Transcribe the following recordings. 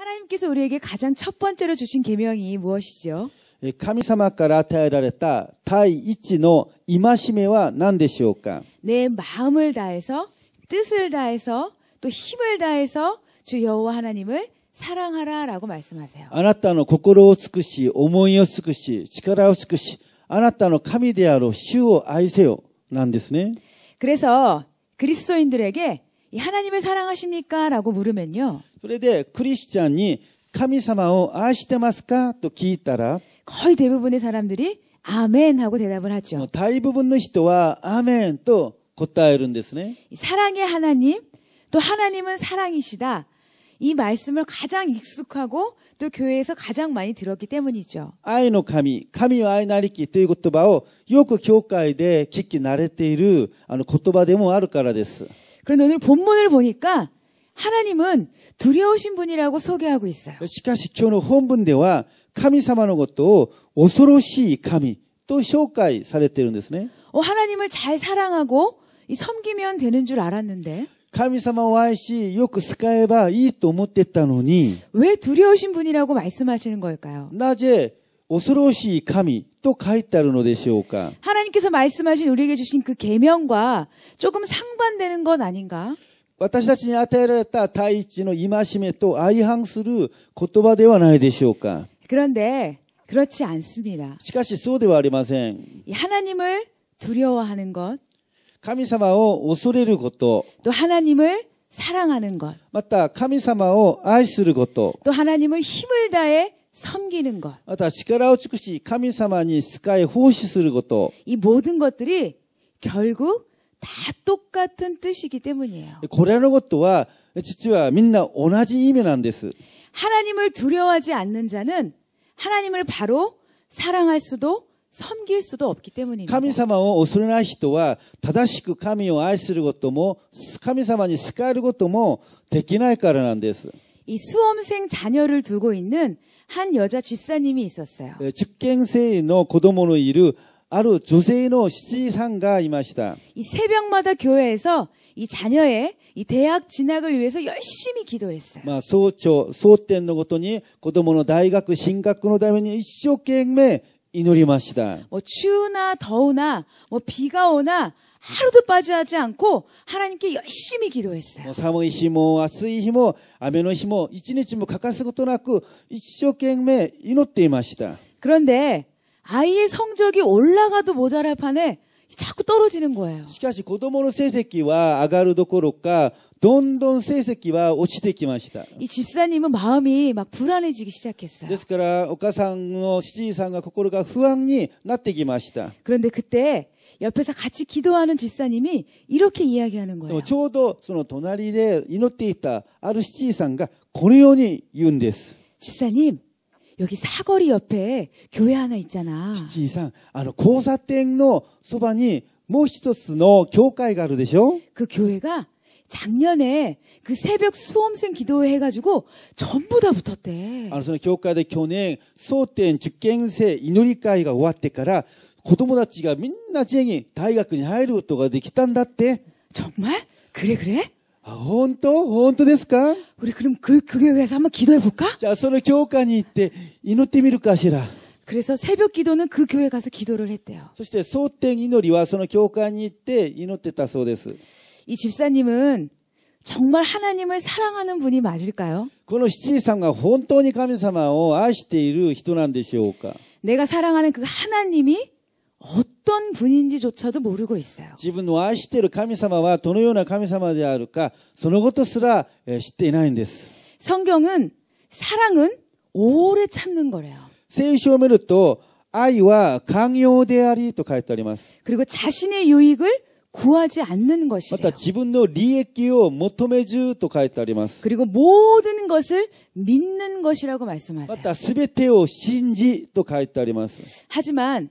하나님께서 우리에게 가장 첫 번째로 주신 계명이 무엇이죠? 神様から与えられた第一の戒めは何でしょうか?내 마음을 다해서 뜻을 다해서 또 힘을 다해서 주 여호와 하나님을 사랑하라라고 말씀하세요. あなたの心を尽くし、思いを尽くし、力を尽くし、あなたの神である主を愛せよなんですね. 그래서 그리스도인들에게 하나님을 사랑하십니까라고 물으면요. それでクリスチャンに神様を愛してますかと聞いたら、거의대부분의사람들이アメン하고대답을하죠大部分の人はアーと答えるんですね。사랑의하나 님、 또하나님은사랑이시다이말씀을가장익숙하고또교회에서가장많이들었기때문이죠愛の神、神を愛なりきという言葉をよく教会で聞き慣れているあの言葉でもあるからです。그런데오늘본문을보니까 하나님은 두려우신 분이라고 소개하고 있어요. しかし今日の本文では神様のことを恐ろしい神と紹介されているんですね. 어, 하나님을 잘 사랑하고 섬기면 되는 줄 알았는데. 神様を愛しよく使えばいいと思ってたのに왜 두려우신 분이라고 말씀하시는 걸까요? なぜ恐ろしい神또 가있다는 のでしょうか? 하나님께서 말씀하신 우리에게 주신 그 계명과 조금 상반되는 건 아닌가? 私たちに与えられた大地の戒めと相反する言葉ではないでしょうか。그런데그렇지않습니다しかしそうではありません。하나님을두려워하는 것。 神様を恐れること。と、하나님을사랑하는것また、神様を愛することと、하나님을힘을다해섬기는것また、力を尽くし神様に使い奉仕すること이모든것들이결국다 똑같은 뜻이기 때문이에요. これのことは実はみんな同じ意味なんで 하나님을 두려워하지 않는 자는 하나님을 바로 사랑할 수도 섬길 수도 없기 때문입니다. 神様を恐れない人は正しく神を愛することも神様に仕えることもできないからなんです.이 뭐, 뭐, 수험생 자녀를 두고 있는 한 여자 집사님이 있었어요. 受験生の子供のいる 예, ある女性の七さんがいました。이 새벽마다 교회에서 이 자녀의 이 대학 진학을 위해서 열심히 기도했어요. 막 소초 소때의 것더니 子供の大学進学のために一生懸命祈りました.뭐 추우나 더우나 뭐 비가 오나 하루도 빠지지 않고 하나님께 열심히 기도했어요. 寒い日も暑い日も雨の日も一日も欠かすことなく一生懸命祈っていました. 뭐 뭐 그런데 아이의 성적이 올라가도 모자랄 판에 자꾸 떨어지는 거예요. しかし子供の成績は上がるどころかどんどん成績は落ちてきました이 집사님은 마음이 막 불안해지기 시작했어요. ですからお母さんの七さんが心が不安になってきました 그런데 그때 옆에서 같이 기도하는 집사님이 이렇게 이야기하는 거예요. ちょうどその隣で祈っていたある七さんがこのように言うんです. 집사님, 여기 사거리 옆에 교회 하나 있잖아. 七三あの交差点のそばにもう一つの教会があるでしょ그 교회가 작년에 그 새벽 수험생 기도회 해가지고 전부 다 붙었대. あのその教会で去年総点受験生祈り会が終わってから子供たちがみんな自由に大学に入ることができたんだって。 정말? 그래 그래? 本当本当ですか우리그럼그그교회에서한번기도해볼까じゃあ、その教会に行って祈ってみるかしら。 아, 그래서 새벽 기도는 그 교회 가서 기도를 했대요. そして 소땡 이노리와 その教会に行って祈ってたそうです.이 집사님은 정말 하나님을 사랑하는 분이 맞을까요? この七さんが本当に神様を愛している人なんでしょうか? 어, 내가 사랑하는 그 하나님이 어떤 어떤 분인지조차도 모르고 있어요. 自分の愛している神様はどのような神様であるか、そのことすら知っていないんです. 예, 성경은 사랑은 오래 참는 거래요. 聖書を見ると愛は寛容でありと書いてあります. 그리고 자신의 유익을 구하지 않는 것이에요. 맞다. 자신의 리액기요 모토메주と 書いてあります. 그리고 모든 것을 믿는 것이라고 말씀하세요. 맞다. 全てを信じと書いてあります. 하지만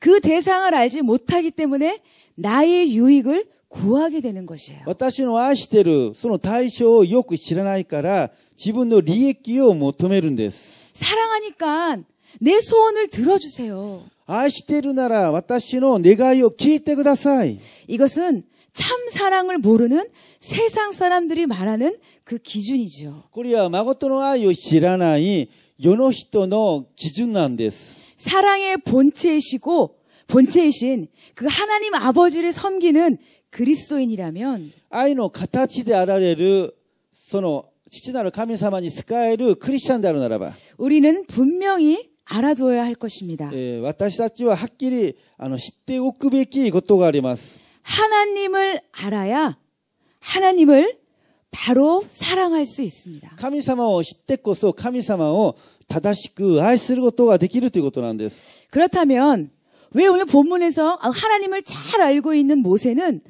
그 대상을 알지 못하기 때문에 나의 유익을 구하게 되는 것이에요. 私の愛してるその対象をよく知らないから自分の利益を求めるんです. 사랑하니까 내 소원을 들어주세요. 愛してるなら私の願いを聞いてください. 이것은 참 사랑을 모르는 세상 사람들이 말하는 그 기준이죠. これは誠の愛を知らない世の人の基準なんです。 사랑의 본체이시고 본체이신 그 하나님 아버지를 섬기는 그리스도인이라면 아이노 가타치데 아라레르 소노 치치나루 카미사마니 스카에르 크리스천다로 나라봐. 우리는 분명히 알아두어야 할 것입니다. 예, 私たちは 확실히 あの知っておくべきこと가あります 하나님을 알아야 하나님을 바로 사랑할 수 있습니다. 카神様を知って카そ神様を 正しく愛することができるということなんです。그렇다면왜오늘본문에서하나님을잘알고있는모세는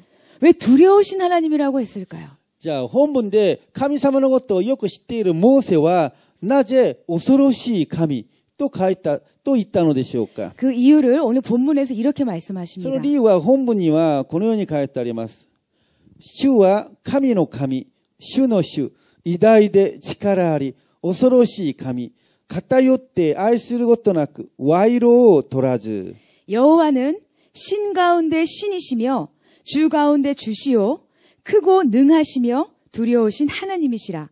왜두려우신하나님이라고했을까요じゃあ、本文で神様のことをよく知っているモーセはなぜ恐ろしい神と書いたと言ったのでしょうか그이유를오늘본문에서이렇게말씀하십니다その理由は本文にはこのように書いてあります。主は神の神、主の主、偉大で力あり、恐ろしい神、偏って愛することなく賄賂を取らず 여호와는 신 가운데 신이시며 주 가운데 주시오 크고 능하시며 두려우신 하나님이시라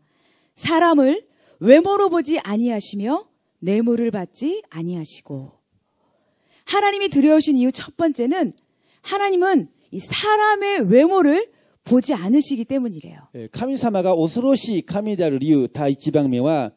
사람을 외모로 보지 아니하시며 뇌물을 받지 아니하시고 하나님이 두려우신 이유 첫 번째는 하나님은 이 사람의 외모를 보지 않으시기 때문이래요. 神様が恐ろしい神である理由第一番目は 예,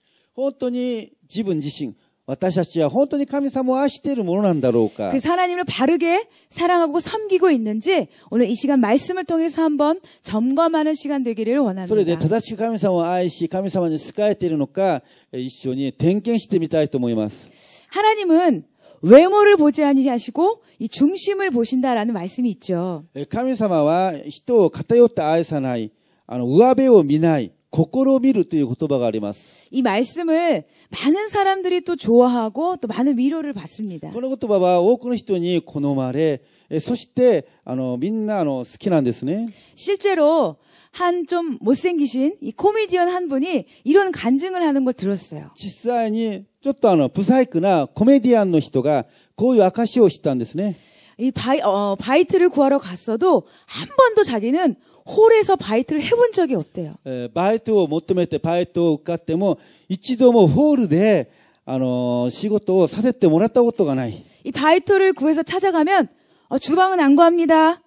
本当に自分自身、私たちは本当に神様を愛しているものなんだろうか。그하나님을바르게사랑하고섬기고있는지오늘이시간말씀을통해서한번점검하는시간되기를원합니다それで正しく神様を愛し神様に仕えているのか一緒に点検してみたいと思います하나님은외모를보지아니시고이중심을보신다라는말씀이있죠神様は人を偏って愛さない、あの上辺を見ない。 試みるという言葉があります.이 말씀을 많은 사람들이 또 좋아하고 또 많은 위로를 받습니다. この言葉は多くの人に好まれ、そしてあのみんなあの好きなんですね. 실제로 한 좀 못생기신 이 코미디언 한 분이 이런 간증을 하는 걸 들었어요. 実際にちょっとあの不細工なコメディアンの人がこういう証しをしたんですね.이 바이, 어, 바이트를 구하러 갔어도 한 번도 자기는 홀에서 바이트를 해본 적이 없대요. 바이트를 求めて 바이트를 受かっても一度も 홀에 あの仕事をさせてもらったことがない이 바이트를 구해서 찾아가면 어, 주방은 안 구합니다.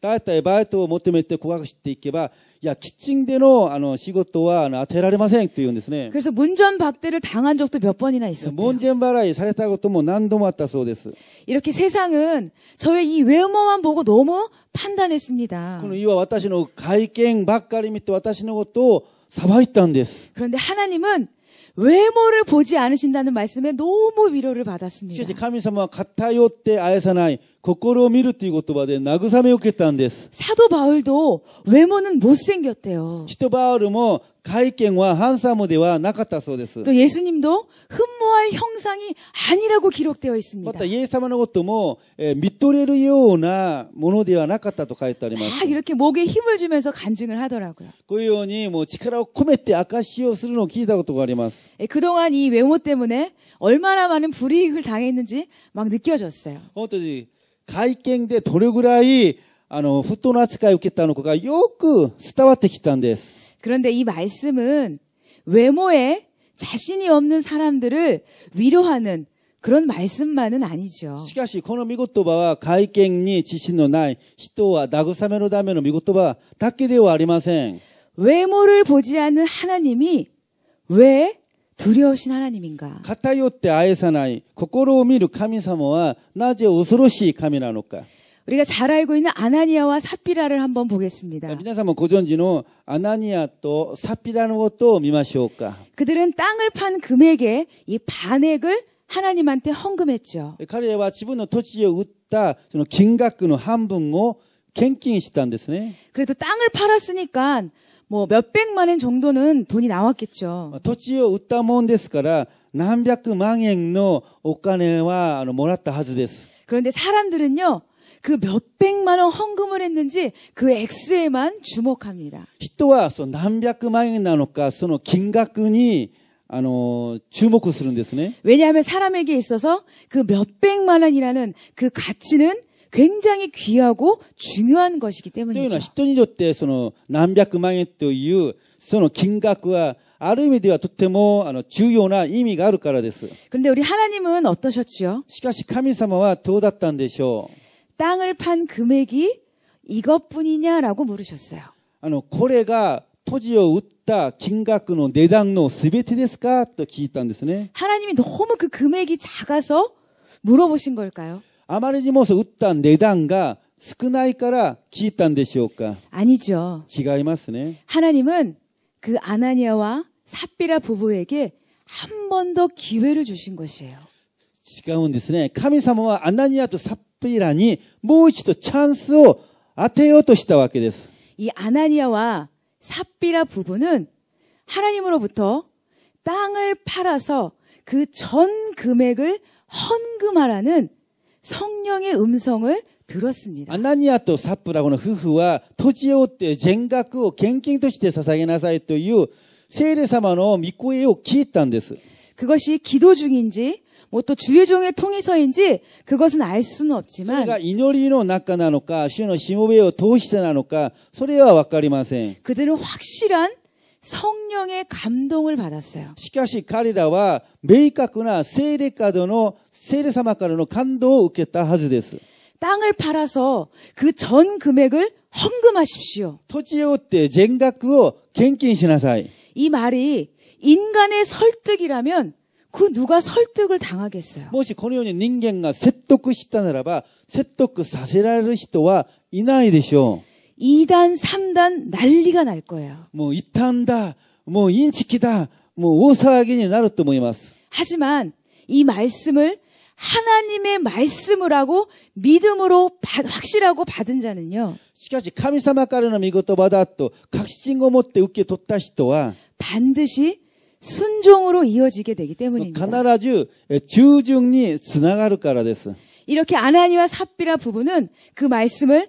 大体バイトを求めて告白していけばやキッチンでのあの仕事はあの与えられませんって言うんですね。 그래서 문전 박대를 당한 적도 몇 번이나 있었대요. 문전払いされたことも何度もあったそうです。 이렇게 세상은 저의 이 외모만 보고 너무 판단했습니다. この世は私の外見ばっかり見て私のことを裁いたんです。 그런데 하나님은 외모를 보지 않으신다는 말씀에 너무 위로를 しかし 받았습니다. 神様は偏って愛さない 心を見るっていう言葉で慰めを受けたんです。사도바울도외모는못생겼대요使徒バウルも外見はハンサムではなかったそうです。또예수님도흠모할형상이아니라고기록되어있습니다またイエス様のことも、えー、見とれるようなものではなかったと書いてあります。あ、이렇게목에힘을주면서간증을하더라고요こういうようにもう力を込めて証しをするのを聞いたことがあります。え、그동안이외모때문에얼마나많은불이익을당했는지막느껴졌어요。本当に 会見でどれぐらいあの不当な扱いを受けたのかがよく伝わってきたんです。그런데이말씀은외모에자신이없는사람들을위로하는그런말씀만은아니죠しかし、この見言葉は会見に自信のない人は慰めのための見言葉だけではありません。외모를보지않는하나님이왜 두려우신 하나님인가? 가타요때 아에사나이 愛さ로미心 카미사모와 はな우스ろし카미な노까 우리가 잘 알고 있는 아나니아와 삽비라를 한번 보겠습니다. 여러분 고전지노 아나니아 또 삽비라는 것도 미마시오까? 그들은 땅을 판 금액의 이 반액을 하나님한테 헌금했죠. 카리와 토지에 지분의 그들은金額の半分を献金したんですね. 그래도 땅을 팔았으니까 뭐 몇백만 엔 정도는 돈이 나왔겠죠. 土지を売다たもんですから何百万円의お金네와ら았다하ずです 어, 그런데 사람들은요. 그 몇백만 원 헌금을 했는지 그 액수에만 주목합니다. 토人は何百万나なのかその金額に 주목을 る는데す네 왜냐하면 사람에게 있어서 그 몇백만 원이라는 그 가치는 굉장히 귀하고 중요한 것이기 때문이죠. 人にとってその何百万円というその金額はある意味ではとてもあの重要な意味があるからです。근데 우리 하나님은 어떠셨지요? しかし神様はどうだったんでしょう? 땅을 판 금액이 이것뿐이냐라고 물으셨어요. あのこれが土地を売った金額の値段の全てですかと聞いたんですね。하나님이너무그금액이작아서 물어보신 걸까요? あまりにもそう売った値段が少ないから聞いたんでしょうか 아니죠. 違いますね。 하나님은 그 아나니아와 삽비라 부부에게 한 번 더 기회를 주신 것이에요. 違うんですね。神様はアナニアとサッピラにもう一度チャンスを当てようとしたわけです。이 아나니아와 삽비라 부부는 하나님으로부터 땅을 팔아서 그 전 금액을 헌금하라는 성령의 음성을 들었습니다. 아나니아 또 사프라고는 夫婦は 토지오때 전각을 갱갱として 捧げなさいという 세례사마노 믿고에요 기했단데스. 그것이 기도 중인지 뭐 또 주의 종의 통해서인지 그것은 알 수는 없지만 그가 이노리의 낙가나노까 주의 시모베요 도시세나노까 소리와 와까리마센. 그들은 확실한 성령의 감동을 받았어요. しかし彼らは明確な聖霊からの聖霊様からの感動を受けたはずです. 땅을 팔아서 그 전 금액을 헌금하십시오. 토지を売って全額を献金しなさい.이 말이 인간의 설득이라면 그 누가 설득을 당하겠어요? もしこのように人間が説得したならば説得させられる人はいないでしょう。 2단, 3단 난리가 날 거예요. 뭐 이탄다, 뭐 인치키다, 뭐 오사하기니 나로또 모이마스. 뭐 하지만 이 말씀을 하나님의 말씀을 하고 믿음으로 받, 확실하고 받은 자는요. しかし사마か르の 이것도 だと確 각신고 っ때 웃게 取다 시도와 반드시 순종으로 이어지게 되기 때문입니다. 가나라주 주중이 지나가るからで어 이렇게 아나니와 삽비라 부부는 그 말씀을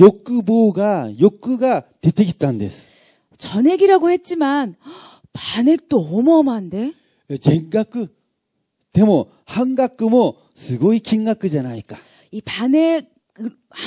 욕구보가 욕구가出てき단んです 전액이라고 했지만 반액도 어마어마한데. 전액 데모 한각금은 すごい金額じゃないか.이 반액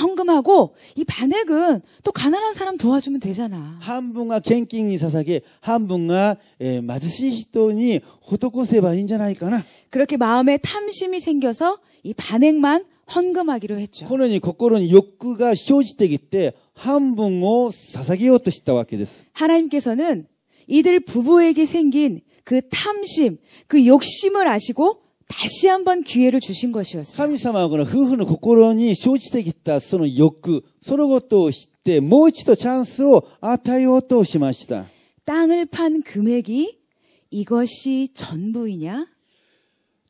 헌금하고 이 반액은 또 가난한 사람 도와주면 되잖아. 한분과 갱킹이 사사게 한분가 마즈시히토니 호토코세바인じゃないか 그렇게 마음에 탐심이 생겨서 이 반액만 헌금하기로 했죠. このように心に欲が生じてきて半分を捧げようとしたわけです. 하나님께서는 이들 부부에게 생긴 그 탐심, 그 욕심을 아시고 다시 한번 기회를 주신 것이었어요. 神様はこの夫婦の心に生じてきたその欲、そのことを知ってもう一度チャンスを与えようとしました. 땅을 판 금액이 이것이 전부이냐?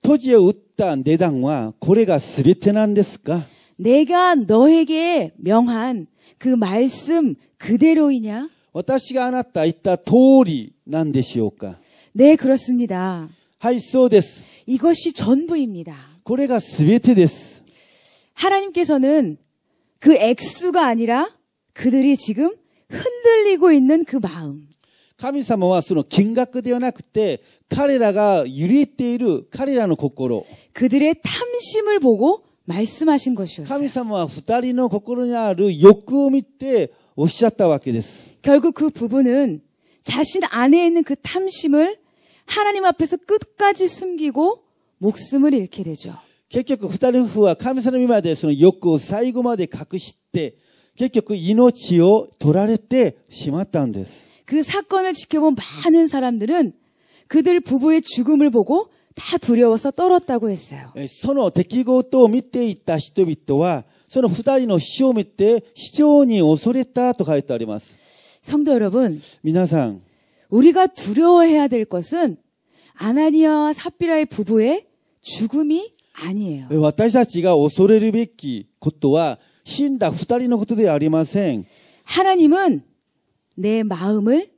토지에 웃다 내당과 고래가 스베테난 데스까? 내가 너에게 명한 그 말씀 그대로이냐? 어が시가た았다た通 도리 난데しょ까 네, 그렇습니다. 하이소데스. 이것이 전부입니다. 고래가 스全て데스 하나님께서는 그 액수가 아니라 그들이 지금 흔들리고 있는 그 마음. 神様はその金額ではなくて、彼らが揺れている彼らの心。그들의탐심을보고말씀하신것이었어 요。 神様は二人の心にある欲を見ておっしゃったわけです。결국그부부는자신안에있는그탐심을하나님앞에서끝까지숨기고목숨을잃게되죠結局二人夫婦は神様までその欲を最後まで隠して、結局命を取られてしまったんです。그 사건을 지켜본 많은 사람들은 그들 부부의 죽음을 보고 다 두려워서 떨었다고 했어요. その出来事を見ていた人々はその二人の死を見て非常に恐れたと書いてあります 예, 성도 여러분, 皆さん, 우리가 두려워해야 될 것은 아나니아와 삽비라의 부부의 죽음이 아니에요. 私たちが恐れるべきことは死んだ二人のことでありません。하나님은 내 마음을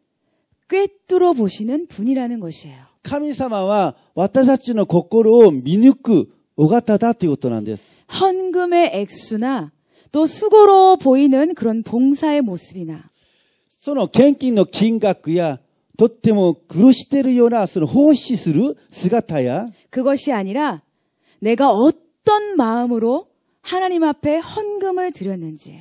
꿰뚫어 보시는 분이라는 것이에요. 神様は私たちの心を見抜くお方だということなんです. 헌금의 액수나 또 수고로 보이는 그런 봉사의 모습이나 その献金の金額やとっても苦労しているようなその奉仕する姿や그이 아니라 내가 어떤 마음으로 하나님 앞에 헌금을 드렸는지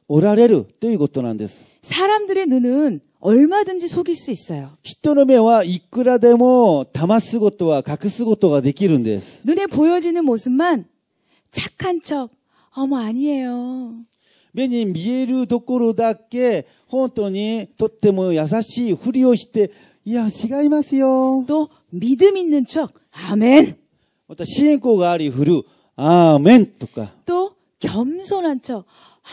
오라레르 또 이것도 난데스. 사람들의 눈은 얼마든지 속일 수 있어요. 人の目はいくらでも 담아쓰고또와 가쓰고또가 できるんです. 눈에 보여지는 모습만 착한 척 어머 아니에요. 目に見えるところだけ本当にとっても優しいふりをしていや違いますよ.또 믿음 있는 척 아멘. また信仰があり振るアーメンとか。또 겸손한 척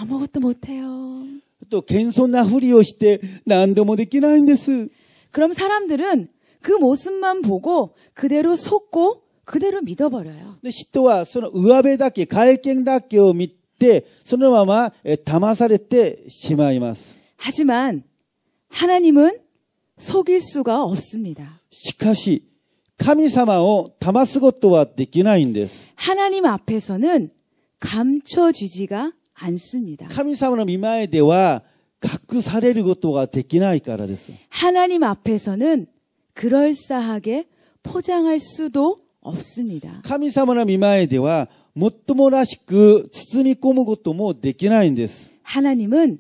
아무것도 못해요. 또 겐손나 후리오 시대 난도 못 있기는 데스. 그럼 사람들은 그 모습만 보고 그대로 속고 그대로 믿어버려요. 시도와 의아베답게 갈갱답게 믿되 소노마마 담아사레때 시마이마스. 하지만 하나님은 속일 수가 없습니다. 시카시 카미사마오 담아쓰고또와 되기나인데 하나님 앞에서는 감춰지지가 않습니다. 神様の御前では隠されることができないからです 하나님 앞에서는 그럴싸하게 포장할 수도 없습니다. 神様の御前ではもっともらしく包み込むこともできないんです 하나님은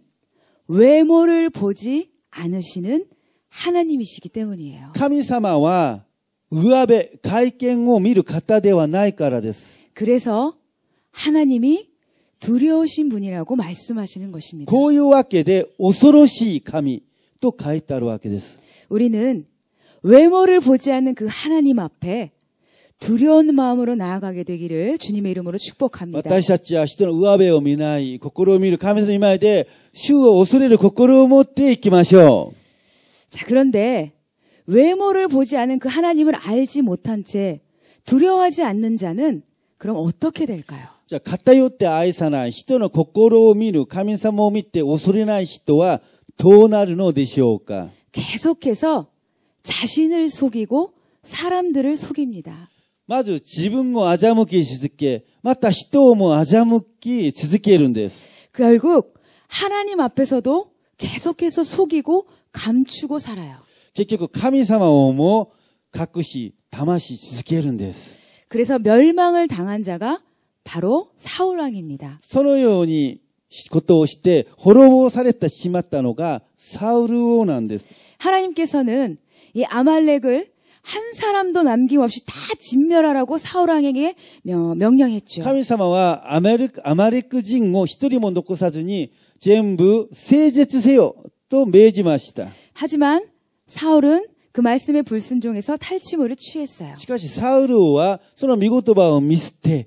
외모를 보지 않으시는 하나님이시기 때문이에요. 神様は上辺会見を見る方ではないからです 그래서 하나님이 두려우신 분이라고 말씀하시는 것입니다. こういうわけで恐ろしい神と書いてあるわけです. 우리는 외모를 보지 않는 그 하나님 앞에 두려운 마음으로 나아가게 되기를 주님의 이름으로 축복합니다. 私たちは人の上辺を見ない心を見る神様の前で主を恐れる心を持っていきましょう. 자, 그런데 외모를 보지 않은 그 하나님을 알지 못한 채 두려워하지 않는 자는 그럼 어떻게 될까요? じゃあ、偏って愛さない人の心を見る、神様を見て恐れない人はどうなるのでしょうか계속해서자신을속이고사람들을속입니다まず自分も欺き続け、また人も欺き続けるんです。결국하나님앞에서도계속해서속이고감추고살아요結局神様をも隠し、騙し続けるんです。그래서멸망을당한자가 바로 사울 왕입니다. そのようにことをして滅ぼされてしまったのがサウル王なんです. 하나님께서는 이 아말렉을 한 사람도 남김없이 다 진멸하라고 사울 왕에게 명령했죠. 神様はアマレク人を一人も残さずに全部誠実せよと命じました. 하지만 사울은 그 말씀에 불순종해서 탈취물을 취했어요. しかしサウルはその御言葉を見捨て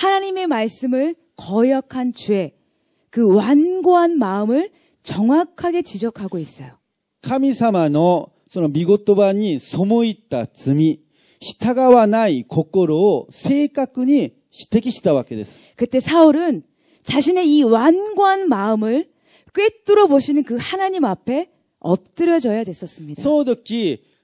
하나님의 말씀을 거역한 죄, 그 완고한 마음을 정확하게 지적하고 있어요. 神様のその御言葉に背いた罪、従わない心を正確に指摘したわけです. 그때 사울은 자신의 이 완고한 마음을 꿰뚫어 보시는 그 하나님 앞에 엎드려져야 됐었습니다. 소득기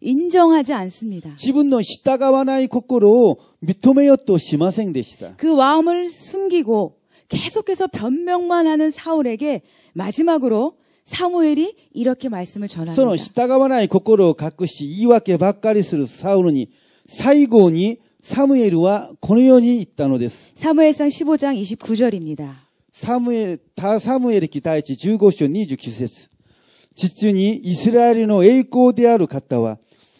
인정하지 않습니다. 自分の従わない心を認めようとしませんでした.그 마음을 숨기고 계속해서 변명만 하는 사울에게 마지막으로 사무엘이 이렇게 말씀을 전합니다. その従わない心を隠し言い訳ばっかりするサウルに最後にサムエルはこのように言ったのです. 사무엘상 15장 29절입니다. 사무엘 다 사무엘 기第一15章29節実にイスラエルの栄光である方は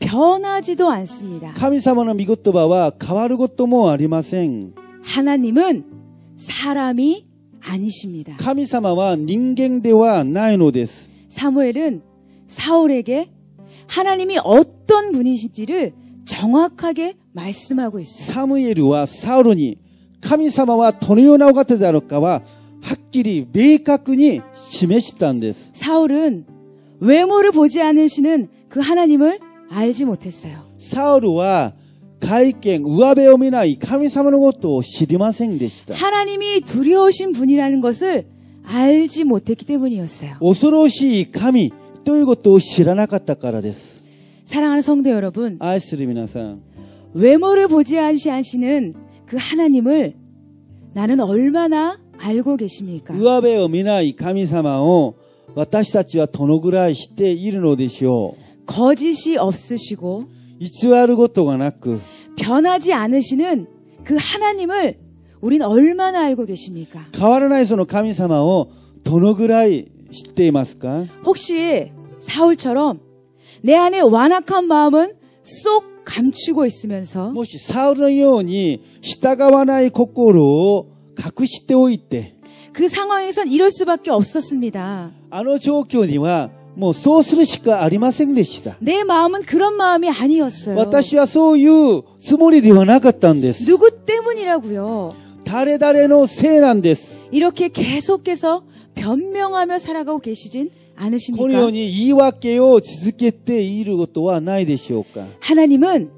변하지도 않습니다. 神様の御言葉は変わることもあ니ません 뭐 하나님은 사람이 아니십니다. 神様は人間ではないのです. 사무엘은 사울에게 하나님이 어떤 분이신지를 정확하게 말씀하고 있습니다. 사무엘은 사울이 神様はどのようなお方であるかははっきり明確に示したんです. 사울은 외모를 보지 않으시는 그 하나님을 알지 못했어요. 사울은 外見上べを見ない神様のことを知りませんでした. 하나님이 두려우신 분이라는 것을 알지 못했기 때문이었어요. 恐ろしい神ということを知らなかったからです. 사랑하는 성도 여러분. 아이스리 미나상. 외모를 보지 않으시는 그 하나님을 나는 얼마나 알고 계십니까? 上べを見ない神様を私たちはどのぐらい知っているのでしょう 거짓이 없으시고 偽る고とがなく 그 변하지 않으시는 그 하나님을 우린 얼마나 알고 계십니까? 가変わらないその神様をどのぐらい知っていますか? 혹시 사울처럼 내 안에 완악한 마음은 쏙 감추고 있으면서 혹시 사울のように従わない心を隠시ておいて그 상황에선 이럴 수밖에 없었습니다. あの状況に와 もうそうするしかありませんでした。내 마음은 그런 마음이 아니었어요. 私はそういうつもりではなかったんです. 누구 때문이라고요? 誰々のせいなんです. 이렇게 계속해서 변명하며 살아가고 계시진 않으십니까? このように言い訳を続けていることはないでしょうか? 하나님은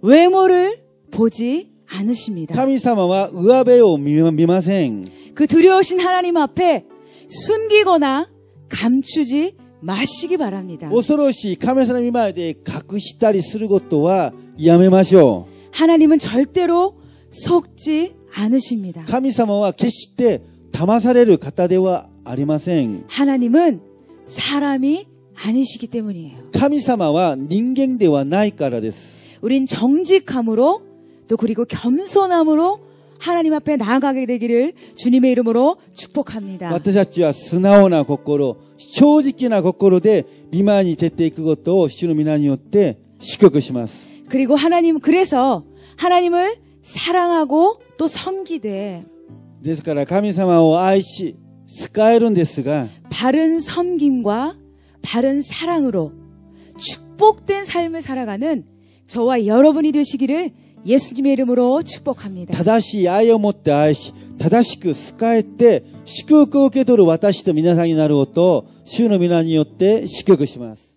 외모를 보지 않으십니다. 神様は上辺を見ません.그 두려우신 하나님 앞에 숨기거나 감추지 마시기 바랍니다. 恐ろしい神様にまで隠したりすることはやめましょう. 하나님은 절대로 속지 않으십니다. 神様は決して騙される方ではありません. 하나님은 사람이 아니시기 때문이에요. 神様は人間ではないからです. 우린 정직함으로 또 그리고 겸손함으로 하나님 앞에 나아가게 되기를 주님의 이름으로 축복합니다. 私たちは素直な心正直な心で미만이出ていく 것도 とを主の皆によって祝福します 그리고 하나님 그래서 하나님을 사랑하고 또 섬기되 ですから神様を愛し使えるんですが 바른 섬김과 바른 사랑으로 축복된 삶을 살아가는 저와 여러분이 되시기를 예수님의이름으로축복합니다正しい愛を持って愛し、正しく使えて、祝福を受け取る私と皆さんになること、主の皆によって祝福します。